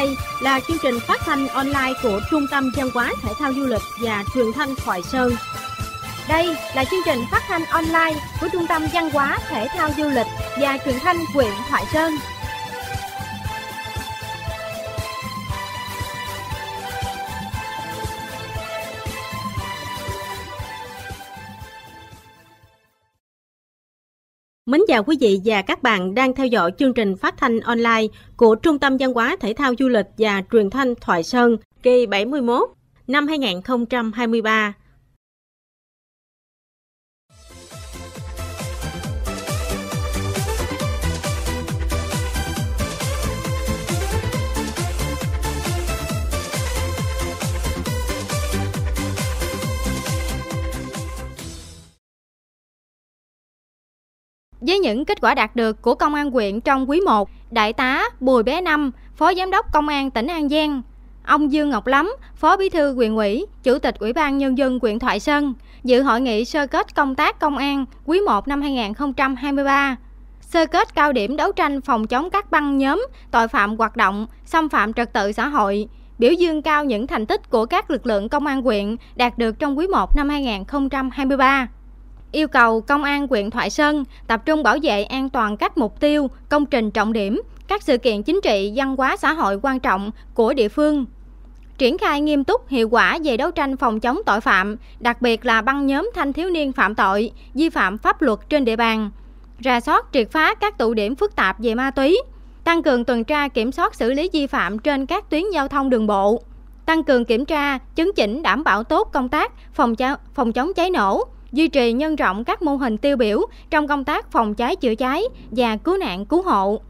đây là chương trình phát thanh online của Trung tâm Văn hóa Thể thao Du lịch và Truyền thanh Thoại Sơn. Đây là chương trình phát thanh online của Trung tâm Văn hóa Thể thao Du lịch và Truyền thanh huyện Thoại Sơn. Mến chào quý vị và các bạn đang theo dõi chương trình phát thanh online của Trung tâm Văn hóa Thể thao Du lịch và Truyền thanh Thoại Sơn kỳ 71 năm 2023. Với những kết quả đạt được của công an quyện trong quý 1, Đại tá Bùi Bé Năm, Phó Giám đốc Công an tỉnh An Giang, ông Dương Ngọc Lắm, Phó Bí thư huyện ủy, Chủ tịch Ủy ban Nhân dân huyện Thoại Sơn, dự hội nghị sơ kết công tác công an quý 1 năm 2023 sơ kết cao điểm đấu tranh phòng chống các băng nhóm, tội phạm hoạt động, xâm phạm trật tự xã hội, biểu dương cao những thành tích của các lực lượng công an quyện đạt được trong quý 1 năm 2023 yêu cầu Công an huyện Thoại Sơn tập trung bảo vệ an toàn các mục tiêu, công trình trọng điểm, các sự kiện chính trị, văn hóa xã hội quan trọng của địa phương. Triển khai nghiêm túc hiệu quả về đấu tranh phòng chống tội phạm, đặc biệt là băng nhóm thanh thiếu niên phạm tội, vi phạm pháp luật trên địa bàn. Ra soát triệt phá các tụ điểm phức tạp về ma túy, tăng cường tuần tra kiểm soát xử lý vi phạm trên các tuyến giao thông đường bộ, tăng cường kiểm tra, chứng chỉnh đảm bảo tốt công tác phòng, ch- phòng chống cháy nổ, duy trì nhân rộng các mô hình tiêu biểu trong công tác phòng cháy chữa cháy và cứu nạn cứu hộ.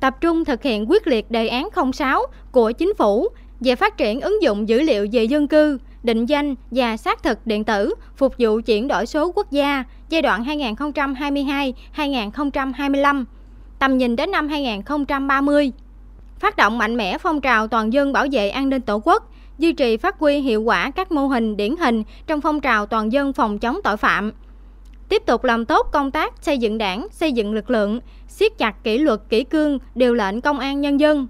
Tập trung thực hiện quyết liệt đề án 06 của chính phủ về phát triển ứng dụng dữ liệu về dân cư, định danh và xác thực điện tử phục vụ chuyển đổi số quốc gia giai đoạn 2022-2025, tầm nhìn đến năm 2030. Phát động mạnh mẽ phong trào toàn dân bảo vệ an ninh Tổ quốc duy trì phát huy hiệu quả các mô hình điển hình trong phong trào toàn dân phòng chống tội phạm. Tiếp tục làm tốt công tác xây dựng đảng, xây dựng lực lượng, siết chặt kỷ luật kỷ cương, điều lệnh công an nhân dân.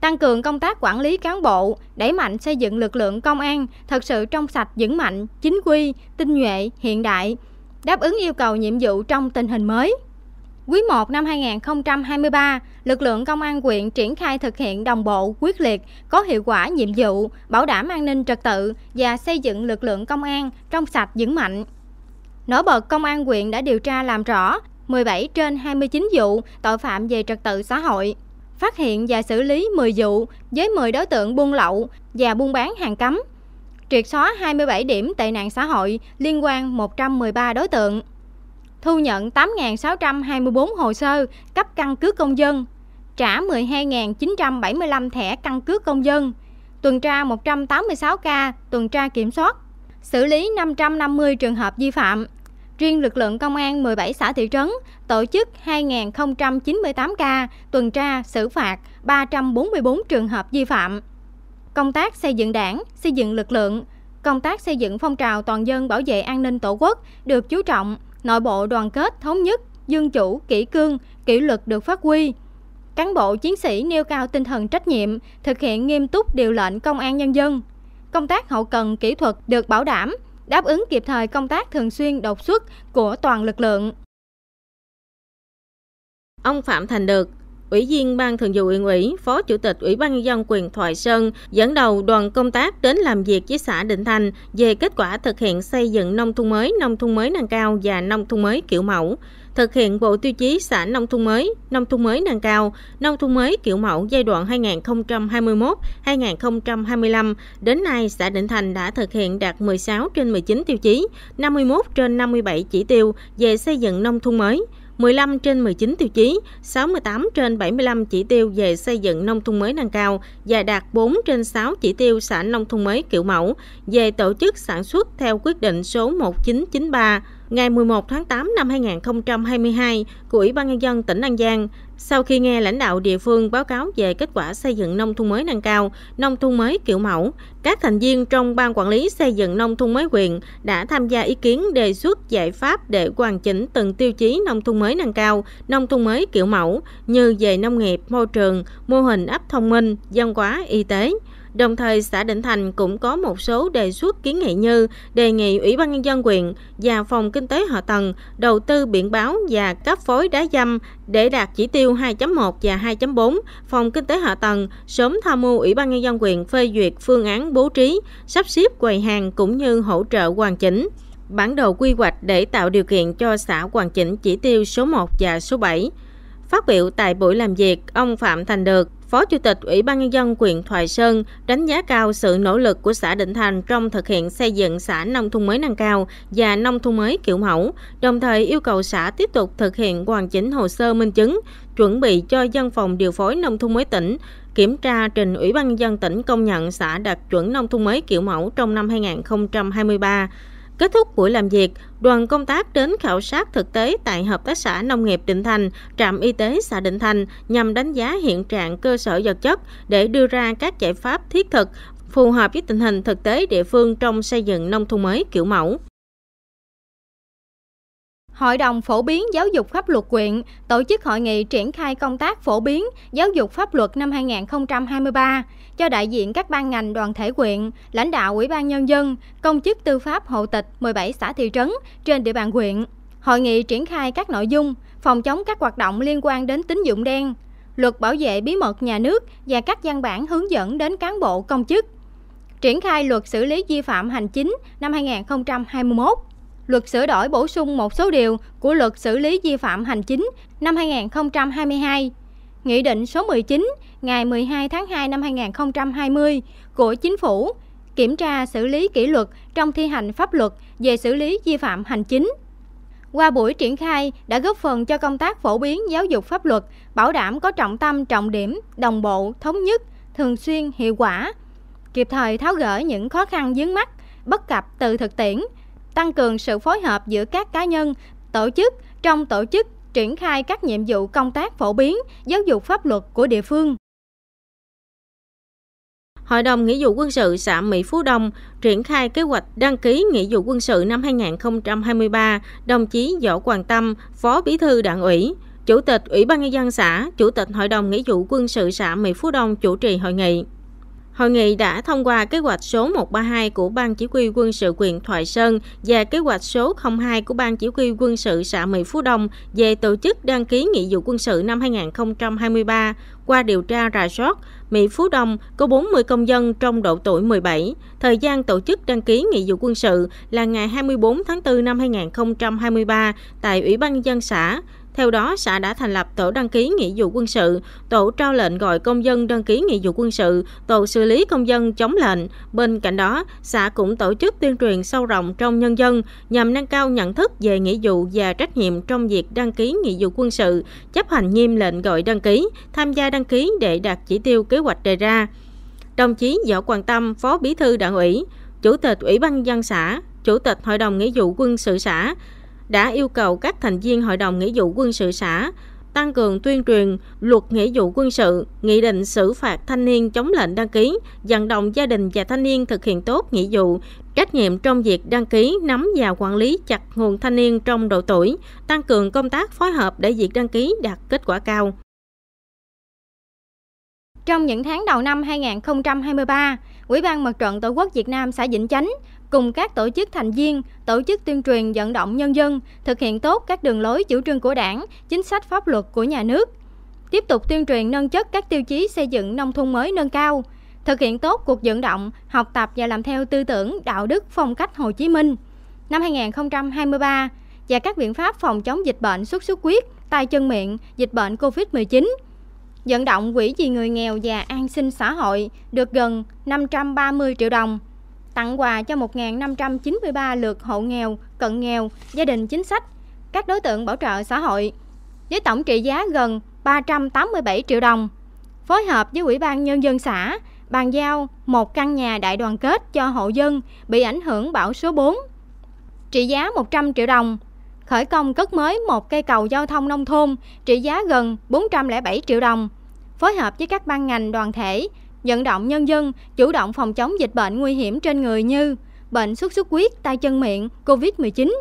Tăng cường công tác quản lý cán bộ, đẩy mạnh xây dựng lực lượng công an thật sự trong sạch vững mạnh, chính quy, tinh nhuệ, hiện đại, đáp ứng yêu cầu nhiệm vụ trong tình hình mới. Quý 1 năm 2023, lực lượng công an quyện triển khai thực hiện đồng bộ, quyết liệt, có hiệu quả nhiệm vụ, bảo đảm an ninh trật tự và xây dựng lực lượng công an trong sạch vững mạnh. Nổi bật công an quyện đã điều tra làm rõ 17 trên 29 vụ tội phạm về trật tự xã hội, phát hiện và xử lý 10 vụ với 10 đối tượng buôn lậu và buôn bán hàng cấm, triệt xóa 27 điểm tệ nạn xã hội liên quan 113 đối tượng thu nhận 8.624 hồ sơ cấp căn cước công dân, trả 12.975 thẻ căn cước công dân, tuần tra 186 ca tuần tra kiểm soát, xử lý 550 trường hợp vi phạm. Riêng lực lượng công an 17 xã thị trấn tổ chức 2.098 ca tuần tra xử phạt 344 trường hợp vi phạm. Công tác xây dựng đảng, xây dựng lực lượng, công tác xây dựng phong trào toàn dân bảo vệ an ninh tổ quốc được chú trọng – nội bộ đoàn kết thống nhất, dân chủ, kỷ cương, kỷ luật được phát huy. Cán bộ chiến sĩ nêu cao tinh thần trách nhiệm, thực hiện nghiêm túc điều lệnh công an nhân dân. Công tác hậu cần kỹ thuật được bảo đảm, đáp ứng kịp thời công tác thường xuyên đột xuất của toàn lực lượng. Ông Phạm Thành Được, Ủy viên Ban Thường vụ huyện ủy, Phó Chủ tịch Ủy ban nhân dân quyền Thoại Sơn dẫn đầu đoàn công tác đến làm việc với xã Định Thành về kết quả thực hiện xây dựng nông thôn mới, nông thôn mới nâng cao và nông thôn mới kiểu mẫu thực hiện bộ tiêu chí xã nông thôn mới, nông thôn mới nâng cao, nông thôn mới kiểu mẫu giai đoạn 2021-2025. Đến nay, xã Định Thành đã thực hiện đạt 16 trên 19 tiêu chí, 51 trên 57 chỉ tiêu về xây dựng nông thôn mới. 15 trên 19 tiêu chí, 68 trên 75 chỉ tiêu về xây dựng nông thôn mới nâng cao và đạt 4 trên 6 chỉ tiêu xã nông thôn mới kiểu mẫu về tổ chức sản xuất theo quyết định số 1993 ngày 11 tháng 8 năm 2022 của Ủy ban Nhân dân tỉnh An Giang sau khi nghe lãnh đạo địa phương báo cáo về kết quả xây dựng nông thôn mới nâng cao, nông thôn mới kiểu mẫu, các thành viên trong Ban Quản lý xây dựng nông thôn mới huyện đã tham gia ý kiến đề xuất giải pháp để hoàn chỉnh từng tiêu chí nông thôn mới nâng cao, nông thôn mới kiểu mẫu như về nông nghiệp, môi trường, mô hình ấp thông minh, văn hóa, y tế. Đồng thời, xã Định Thành cũng có một số đề xuất kiến nghị như đề nghị Ủy ban Nhân dân huyện và Phòng Kinh tế Hạ tầng đầu tư biển báo và cấp phối đá dăm để đạt chỉ tiêu 2.1 và 2.4. Phòng Kinh tế Hạ tầng sớm tham mưu Ủy ban Nhân dân huyện phê duyệt phương án bố trí, sắp xếp quầy hàng cũng như hỗ trợ hoàn chỉnh bản đồ quy hoạch để tạo điều kiện cho xã hoàn chỉnh chỉ tiêu số 1 và số 7. Phát biểu tại buổi làm việc, ông Phạm Thành Được, Phó Chủ tịch Ủy ban Nhân dân huyện Thoại Sơn đánh giá cao sự nỗ lực của xã Định Thành trong thực hiện xây dựng xã nông thôn mới nâng cao và nông thôn mới kiểu mẫu, đồng thời yêu cầu xã tiếp tục thực hiện hoàn chỉnh hồ sơ minh chứng, chuẩn bị cho dân phòng điều phối nông thôn mới tỉnh, kiểm tra trình Ủy ban Nhân dân tỉnh công nhận xã đạt chuẩn nông thôn mới kiểu mẫu trong năm 2023. Kết thúc buổi làm việc, đoàn công tác đến khảo sát thực tế tại Hợp tác xã Nông nghiệp Định Thành, trạm y tế xã Định Thành nhằm đánh giá hiện trạng cơ sở vật chất để đưa ra các giải pháp thiết thực phù hợp với tình hình thực tế địa phương trong xây dựng nông thôn mới kiểu mẫu. Hội đồng phổ biến giáo dục pháp luật quyện tổ chức hội nghị triển khai công tác phổ biến giáo dục pháp luật năm 2023 cho đại diện các ban ngành đoàn thể quyện, lãnh đạo Ủy ban Nhân dân, công chức tư pháp hộ tịch 17 xã thị trấn trên địa bàn quyện. Hội nghị triển khai các nội dung phòng chống các hoạt động liên quan đến tín dụng đen, luật bảo vệ bí mật nhà nước và các văn bản hướng dẫn đến cán bộ công chức. Triển khai luật xử lý vi phạm hành chính năm 2021 luật sửa đổi bổ sung một số điều của luật xử lý vi phạm hành chính năm 2022. Nghị định số 19 ngày 12 tháng 2 năm 2020 của Chính phủ kiểm tra xử lý kỷ luật trong thi hành pháp luật về xử lý vi phạm hành chính. Qua buổi triển khai đã góp phần cho công tác phổ biến giáo dục pháp luật, bảo đảm có trọng tâm trọng điểm, đồng bộ, thống nhất, thường xuyên, hiệu quả, kịp thời tháo gỡ những khó khăn vướng mắt, bất cập từ thực tiễn, tăng cường sự phối hợp giữa các cá nhân, tổ chức trong tổ chức triển khai các nhiệm vụ công tác phổ biến giáo dục pháp luật của địa phương. Hội đồng Nghĩa vụ quân sự xã Mỹ Phú Đông triển khai kế hoạch đăng ký nghĩa vụ quân sự năm 2023, đồng chí Võ quang Tâm, Phó Bí thư Đảng ủy, Chủ tịch Ủy ban Nhân dân xã, Chủ tịch Hội đồng Nghĩa vụ quân sự xã Mỹ Phú Đông chủ trì hội nghị. Hội nghị đã thông qua kế hoạch số 132 của Ban Chỉ huy quân sự quyền Thoại Sơn và kế hoạch số 02 của Ban Chỉ huy quân sự xã Mỹ Phú Đông về tổ chức đăng ký nghĩa vụ quân sự năm 2023. Qua điều tra rà soát, Mỹ Phú Đông có 40 công dân trong độ tuổi 17. Thời gian tổ chức đăng ký nghĩa vụ quân sự là ngày 24 tháng 4 năm 2023 tại Ủy ban nhân dân xã. Theo đó, xã đã thành lập tổ đăng ký nghĩa vụ quân sự, tổ trao lệnh gọi công dân đăng ký nghĩa vụ quân sự, tổ xử lý công dân chống lệnh. Bên cạnh đó, xã cũng tổ chức tuyên truyền sâu rộng trong nhân dân nhằm nâng cao nhận thức về nghĩa vụ và trách nhiệm trong việc đăng ký nghĩa vụ quân sự, chấp hành nghiêm lệnh gọi đăng ký, tham gia đăng ký để đạt chỉ tiêu kế hoạch đề ra. Đồng chí Võ Quang Tâm, Phó Bí thư Đảng ủy, Chủ tịch Ủy ban dân xã, Chủ tịch Hội đồng Nghĩa vụ quân sự xã, đã yêu cầu các thành viên Hội đồng Nghĩa vụ quân sự xã tăng cường tuyên truyền luật nghĩa vụ quân sự, nghị định xử phạt thanh niên chống lệnh đăng ký, vận động gia đình và thanh niên thực hiện tốt nghĩa vụ, trách nhiệm trong việc đăng ký, nắm và quản lý chặt nguồn thanh niên trong độ tuổi, tăng cường công tác phối hợp để việc đăng ký đạt kết quả cao. Trong những tháng đầu năm 2023, Ủy ban Mặt trận Tổ quốc Việt Nam xã Vĩnh Chánh cùng các tổ chức thành viên tổ chức tuyên truyền vận động nhân dân thực hiện tốt các đường lối chủ trương của đảng, chính sách pháp luật của nhà nước. Tiếp tục tuyên truyền nâng chất các tiêu chí xây dựng nông thôn mới nâng cao, thực hiện tốt cuộc vận động, học tập và làm theo tư tưởng, đạo đức, phong cách Hồ Chí Minh. Năm 2023 và các biện pháp phòng chống dịch bệnh xuất xuất huyết, tay chân miệng, dịch bệnh COVID-19. Vận động quỹ vì người nghèo và an sinh xã hội được gần 530 triệu đồng tặng quà cho 1.593 lượt hộ nghèo, cận nghèo, gia đình chính sách, các đối tượng bảo trợ xã hội, với tổng trị giá gần 387 triệu đồng. Phối hợp với Ủy ban Nhân dân xã, bàn giao một căn nhà đại đoàn kết cho hộ dân bị ảnh hưởng bão số 4, trị giá 100 triệu đồng. Khởi công cất mới một cây cầu giao thông nông thôn, trị giá gần 407 triệu đồng. Phối hợp với các ban ngành đoàn thể, vận động nhân dân chủ động phòng chống dịch bệnh nguy hiểm trên người như bệnh xuất xuất huyết, tay chân miệng, COVID-19.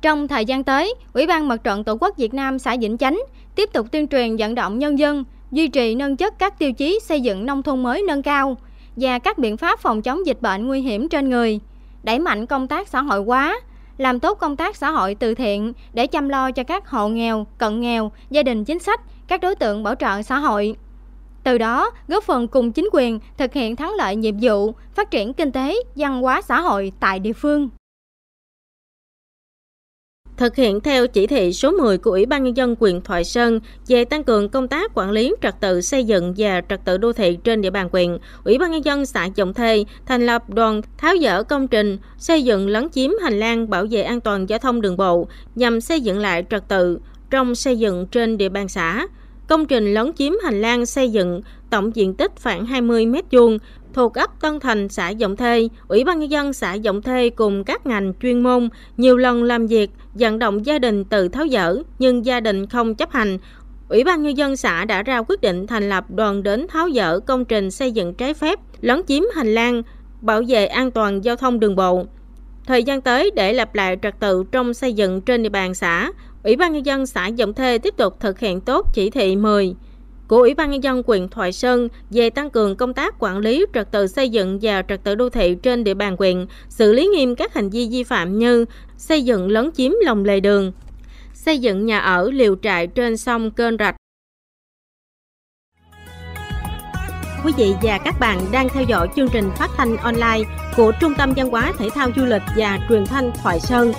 Trong thời gian tới, Ủy ban Mặt trận Tổ quốc Việt Nam xã Vĩnh Chánh tiếp tục tuyên truyền vận động nhân dân duy trì nâng chất các tiêu chí xây dựng nông thôn mới nâng cao và các biện pháp phòng chống dịch bệnh nguy hiểm trên người, đẩy mạnh công tác xã hội hóa, làm tốt công tác xã hội từ thiện để chăm lo cho các hộ nghèo, cận nghèo, gia đình chính sách, các đối tượng bảo trợ xã hội từ đó góp phần cùng chính quyền thực hiện thắng lợi nhiệm vụ phát triển kinh tế, văn hóa xã hội tại địa phương. Thực hiện theo chỉ thị số 10 của Ủy ban Nhân dân quyền Thoại Sơn về tăng cường công tác quản lý trật tự xây dựng và trật tự đô thị trên địa bàn quyền, Ủy ban Nhân dân xã Trọng Thê thành lập đoàn tháo dỡ công trình, xây dựng lấn chiếm hành lang bảo vệ an toàn giao thông đường bộ nhằm xây dựng lại trật tự trong xây dựng trên địa bàn xã. Công trình lấn chiếm hành lang xây dựng tổng diện tích khoảng 20 m vuông thuộc ấp Tân Thành, xã Dọng Thê, Ủy ban Nhân dân xã Dọng Thê cùng các ngành chuyên môn nhiều lần làm việc, vận động gia đình tự tháo dỡ, nhưng gia đình không chấp hành. Ủy ban Nhân dân xã đã ra quyết định thành lập đoàn đến tháo dỡ công trình xây dựng trái phép, lấn chiếm hành lang, bảo vệ an toàn giao thông đường bộ. Thời gian tới để lập lại trật tự trong xây dựng trên địa bàn xã, Ủy ban Nhân dân xã Dòng Thê tiếp tục thực hiện tốt chỉ thị 10 của Ủy ban Nhân dân huyện Thoại Sơn về tăng cường công tác quản lý trật tự xây dựng và trật tự đô thị trên địa bàn huyện, xử lý nghiêm các hành vi vi phạm như xây dựng lấn chiếm lòng lề đường, xây dựng nhà ở liều trại trên sông kênh rạch. Quý vị và các bạn đang theo dõi chương trình phát thanh online của Trung tâm Văn hóa Thể thao Du lịch và Truyền thanh Thoại Sơn.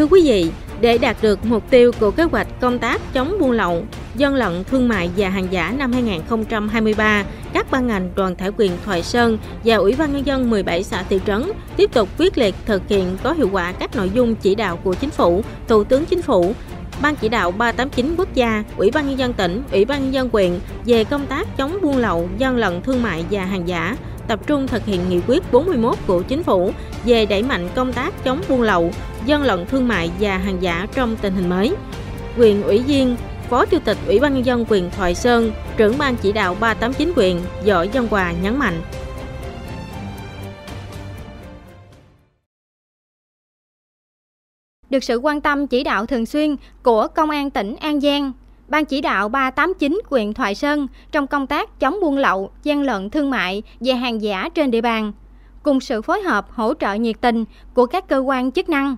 Thưa quý vị, để đạt được mục tiêu của kế hoạch công tác chống buôn lậu, gian lận thương mại và hàng giả năm 2023, các ban ngành đoàn thể quyền Thoại Sơn và Ủy ban Nhân dân 17 xã thị trấn tiếp tục quyết liệt thực hiện có hiệu quả các nội dung chỉ đạo của Chính phủ, Thủ tướng Chính phủ, Ban chỉ đạo 389 quốc gia, Ủy ban Nhân dân tỉnh, Ủy ban Nhân dân huyện về công tác chống buôn lậu, gian lận thương mại và hàng giả, tập trung thực hiện nghị quyết 41 của chính phủ về đẩy mạnh công tác chống buôn lậu, gian lận thương mại và hàng giả trong tình hình mới. Quyền ủy viên, Phó Chủ tịch Ủy ban nhân dân quyền Thoại Sơn, trưởng ban chỉ đạo 389 quyền, Võ dân Hòa nhấn mạnh. Được sự quan tâm chỉ đạo thường xuyên của Công an tỉnh An Giang, Ban chỉ đạo 389 huyện Thoại Sơn trong công tác chống buôn lậu, gian lận thương mại và hàng giả trên địa bàn, cùng sự phối hợp hỗ trợ nhiệt tình của các cơ quan chức năng.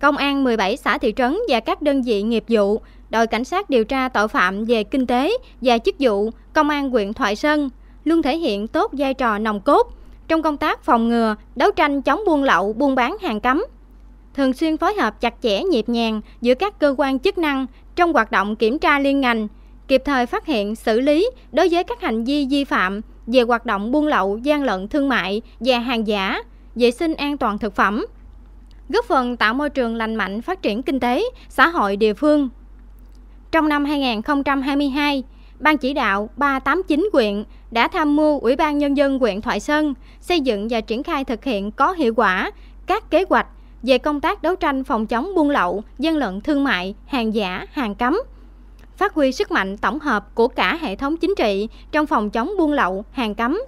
Công an 17 xã thị trấn và các đơn vị nghiệp vụ, đội cảnh sát điều tra tội phạm về kinh tế và chức vụ Công an huyện Thoại Sơn luôn thể hiện tốt vai trò nòng cốt trong công tác phòng ngừa, đấu tranh chống buôn lậu, buôn bán hàng cấm, thường xuyên phối hợp chặt chẽ nhịp nhàng giữa các cơ quan chức năng trong hoạt động kiểm tra liên ngành, kịp thời phát hiện, xử lý đối với các hành vi vi phạm về hoạt động buôn lậu, gian lận thương mại và hàng giả, vệ sinh an toàn thực phẩm, góp phần tạo môi trường lành mạnh phát triển kinh tế, xã hội địa phương. Trong năm 2022, Ban chỉ đạo 389 quyện đã tham mưu Ủy ban Nhân dân quyện Thoại Sơn xây dựng và triển khai thực hiện có hiệu quả các kế hoạch về công tác đấu tranh phòng chống buôn lậu, gian lận thương mại, hàng giả, hàng cấm, phát huy sức mạnh tổng hợp của cả hệ thống chính trị trong phòng chống buôn lậu, hàng cấm,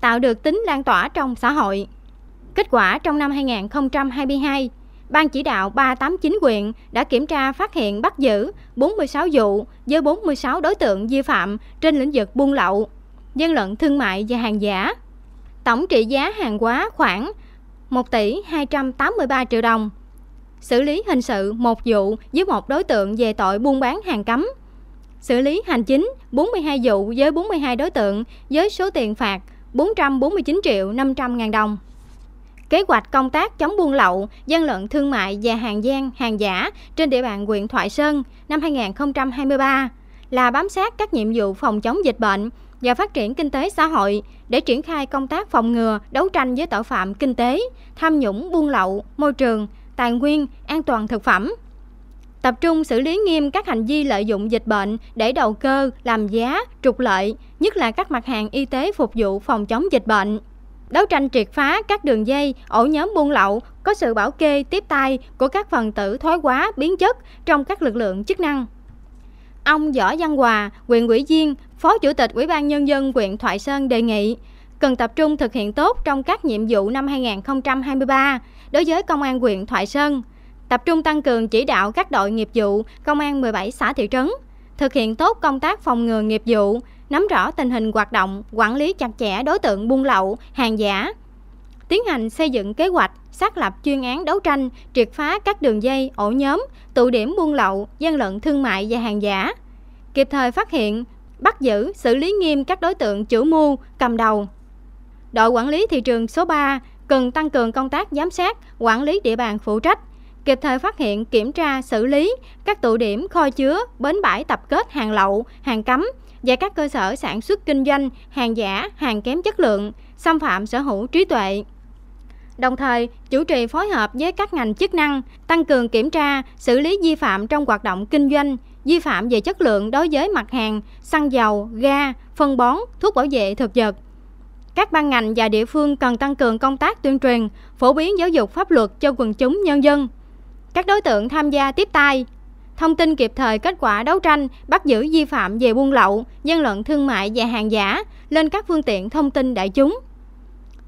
tạo được tính lan tỏa trong xã hội. Kết quả trong năm 2022, Ban chỉ đạo 389 quyện đã kiểm tra phát hiện bắt giữ 46 vụ với 46 đối tượng vi phạm trên lĩnh vực buôn lậu, gian lận thương mại và hàng giả. Tổng trị giá hàng hóa khoảng 1 tỷ 283 triệu đồng. Xử lý hình sự một vụ với một đối tượng về tội buôn bán hàng cấm. Xử lý hành chính 42 vụ với 42 đối tượng với số tiền phạt 449 triệu 500 ngàn đồng. Kế hoạch công tác chống buôn lậu, gian lận thương mại và hàng gian, hàng giả trên địa bàn huyện Thoại Sơn năm 2023 là bám sát các nhiệm vụ phòng chống dịch bệnh, và phát triển kinh tế xã hội để triển khai công tác phòng ngừa, đấu tranh với tội phạm kinh tế, tham nhũng, buôn lậu, môi trường, tài nguyên, an toàn thực phẩm. Tập trung xử lý nghiêm các hành vi lợi dụng dịch bệnh để đầu cơ, làm giá, trục lợi, nhất là các mặt hàng y tế phục vụ phòng chống dịch bệnh đấu tranh triệt phá các đường dây ổ nhóm buôn lậu có sự bảo kê tiếp tay của các phần tử thoái hóa biến chất trong các lực lượng chức năng. Ông Võ Văn Hòa, quyền ủy viên, Phó Chủ tịch Ủy ban Nhân dân huyện Thoại Sơn đề nghị cần tập trung thực hiện tốt trong các nhiệm vụ năm 2023 đối với Công an huyện Thoại Sơn, tập trung tăng cường chỉ đạo các đội nghiệp vụ, Công an 17 xã thị trấn, thực hiện tốt công tác phòng ngừa nghiệp vụ, nắm rõ tình hình hoạt động, quản lý chặt chẽ đối tượng buôn lậu, hàng giả, tiến hành xây dựng kế hoạch, xác lập chuyên án đấu tranh, triệt phá các đường dây, ổ nhóm, tụ điểm buôn lậu, gian lận thương mại và hàng giả, kịp thời phát hiện, bắt giữ, xử lý nghiêm các đối tượng chủ mưu, cầm đầu. Đội quản lý thị trường số 3 cần tăng cường công tác giám sát, quản lý địa bàn phụ trách, kịp thời phát hiện, kiểm tra, xử lý các tụ điểm kho chứa, bến bãi tập kết hàng lậu, hàng cấm và các cơ sở sản xuất kinh doanh hàng giả, hàng kém chất lượng, xâm phạm sở hữu trí tuệ. Đồng thời, chủ trì phối hợp với các ngành chức năng tăng cường kiểm tra, xử lý vi phạm trong hoạt động kinh doanh, vi phạm về chất lượng đối với mặt hàng, xăng dầu, ga, phân bón, thuốc bảo vệ thực vật. Các ban ngành và địa phương cần tăng cường công tác tuyên truyền, phổ biến giáo dục pháp luật cho quần chúng nhân dân. Các đối tượng tham gia tiếp tay, thông tin kịp thời kết quả đấu tranh bắt giữ vi phạm về buôn lậu, gian lận thương mại và hàng giả lên các phương tiện thông tin đại chúng.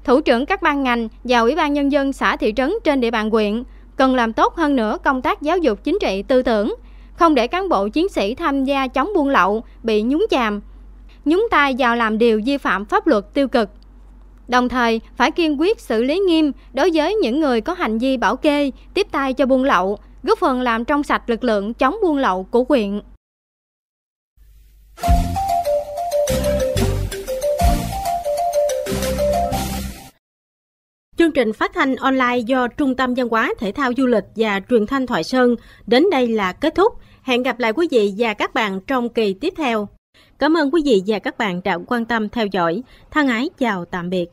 Thủ trưởng các ban ngành và Ủy ban Nhân dân xã thị trấn trên địa bàn huyện cần làm tốt hơn nữa công tác giáo dục chính trị tư tưởng, không để cán bộ chiến sĩ tham gia chống buôn lậu bị nhúng chàm, nhúng tay vào làm điều vi phạm pháp luật tiêu cực. Đồng thời, phải kiên quyết xử lý nghiêm đối với những người có hành vi bảo kê, tiếp tay cho buôn lậu, góp phần làm trong sạch lực lượng chống buôn lậu của huyện. Chương trình phát thanh online do Trung tâm Văn hóa Thể thao Du lịch và Truyền thanh Thoại Sơn đến đây là kết thúc. Hẹn gặp lại quý vị và các bạn trong kỳ tiếp theo. Cảm ơn quý vị và các bạn đã quan tâm theo dõi. Thân ái chào tạm biệt.